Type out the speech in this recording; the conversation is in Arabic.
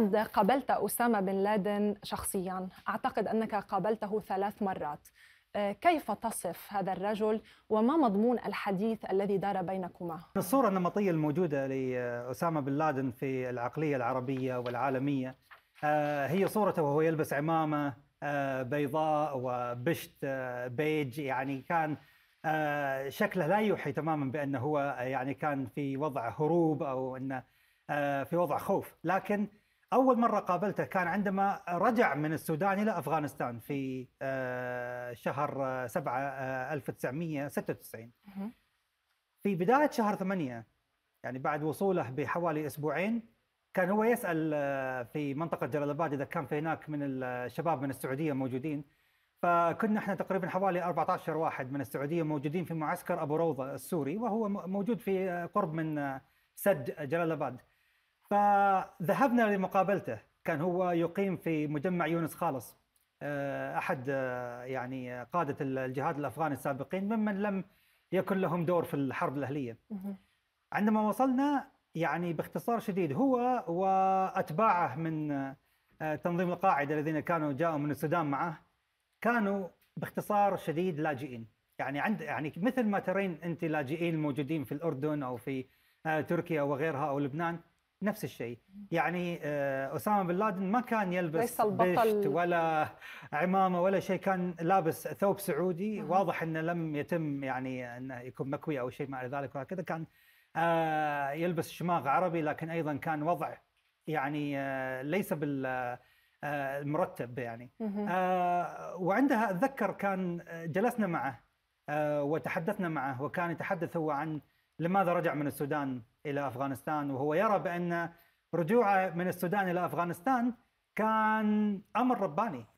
لقد قابلت أسامة بن لادن شخصيا أعتقد أنك قابلته ثلاث مرات آه، كيف تصف هذا الرجل وما مضمون الحديث الذي دار بينكما؟ الصورة النمطية الموجودة لأسامة بن لادن في العقلية العربية والعالمية آه، هي صورته وهو يلبس عمامة آه، بيضاء وبشت بيج يعني كان شكله لا يوحي تماما بأنه هو يعني كان في وضع هروب أو أنه في وضع خوف لكن اول مره قابلته كان عندما رجع من السودان الى افغانستان في آه، شهر 7 آه، 1996 آه، في بدايه شهر 8 يعني بعد وصوله بحوالي اسبوعين كان هو يسال في منطقه جلال اباد اذا كان في هناك من الشباب من السعوديه موجودين فكنا احنا تقريبا حوالي 14 واحد من السعوديه موجودين في معسكر ابو روضه السوري وهو موجود في قرب من سد جلال اباد فذهبنا لمقابلته كان هو يقيم في مجمع يونس خالص آه، احد آه، يعني قاده الجهاد الافغاني السابقين ممن لم يكن لهم دور في الحرب الاهليه. عندما وصلنا يعني باختصار شديد هو واتباعه من آه، تنظيم القاعده الذين كانوا جاءوا من السودان معه كانوا باختصار شديد لاجئين، يعني عند يعني مثل ما ترين انت لاجئين موجودين في الاردن او في تركيا وغيرها او لبنان، نفس الشيء يعني آه، اسامه بن لادن ما كان يلبس ليس البطل بشت ولا عمامه ولا شيء كان لابس ثوب سعودي أه. واضح انه لم يتم يعني انه يكون مكوي او شيء مع ذلك وهكذا كان آه، يلبس شماغ عربي لكن ايضا كان وضع يعني آه، ليس بال المرتب يعني وعندها اتذكر كان جلسنا معه وتحدثنا معه وكان يتحدث هو عن لماذا رجع من السودان الى افغانستان وهو يرى بان رجوعه من السودان الى افغانستان كان امر رباني